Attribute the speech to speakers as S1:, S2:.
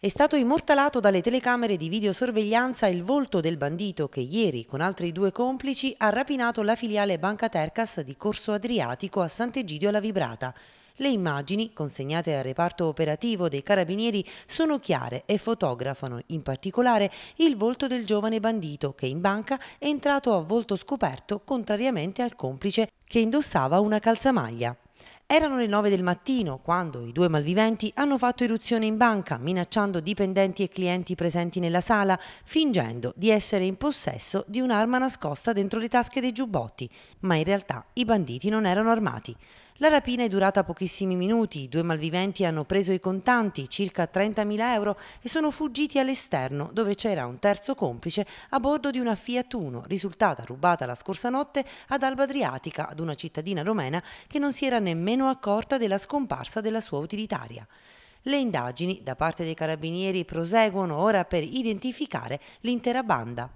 S1: È stato immortalato dalle telecamere di videosorveglianza il volto del bandito che ieri, con altri due complici, ha rapinato la filiale Banca Tercas di Corso Adriatico a Sant'Egidio alla Vibrata. Le immagini, consegnate al reparto operativo dei carabinieri, sono chiare e fotografano in particolare il volto del giovane bandito che in banca è entrato a volto scoperto contrariamente al complice che indossava una calzamaglia. Erano le 9 del mattino quando i due malviventi hanno fatto irruzione in banca, minacciando dipendenti e clienti presenti nella sala, fingendo di essere in possesso di un'arma nascosta dentro le tasche dei giubbotti, ma in realtà i banditi non erano armati. La rapina è durata pochissimi minuti, i due malviventi hanno preso i contanti, circa 30.000 euro, e sono fuggiti all'esterno dove c'era un terzo complice a bordo di una Fiat Uno, risultata rubata la scorsa notte ad Alba Adriatica ad una cittadina romena che non si era nemmeno accorta della scomparsa della sua utilitaria. Le indagini da parte dei carabinieri proseguono ora per identificare l'intera banda.